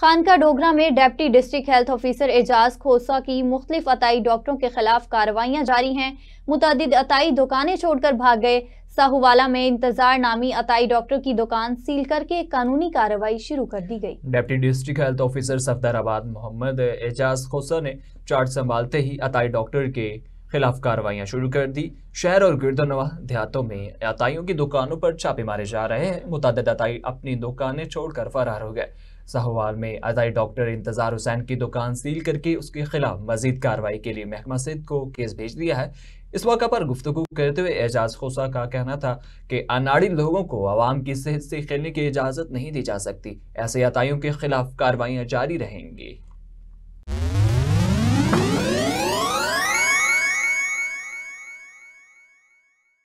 खानका डोगरा में deputy district health officer Ejaz Khosa की मुख्तलिफ अताई डॉक्टरों के खिलाफ कार्रवाइयाँ जारी हैं मुतद अताई दुकानें छोड़कर भाग गए साहूवाला में इंतजार नामी अताई डॉक्टर की दुकान सील करके कानूनी कार्रवाई शुरू कर दी गई deputy district health officer Safdarabad Mohammad Ejaz Khosa ने चार्ज संभालते ही अताई डॉक्टर के खिलाफ कार्रवाइयां शुरू कर दी शहर और गिरदनवा देहातों में अताइयों की दुकानों पर छापे मारे जा रहे हैं मुतद अताई अपनी दुकानें छोड़कर फरार हो गए सहवाल में अदाई डॉक्टर इंतजार हुसैन की दुकान सील करके उसके खिलाफ मजीद कार्रवाई के लिए महकमा सिद्ध को केस भेज दिया है इस मौका पर गुफ्तु करते हुए एजाज खोसा का कहना था कि अनाड़ी लोगों को आवाम की सेहत से खेलने की इजाज़त नहीं दी जा सकती ऐसे अताइयों के खिलाफ कार्रवाइयाँ जारी रहेंगी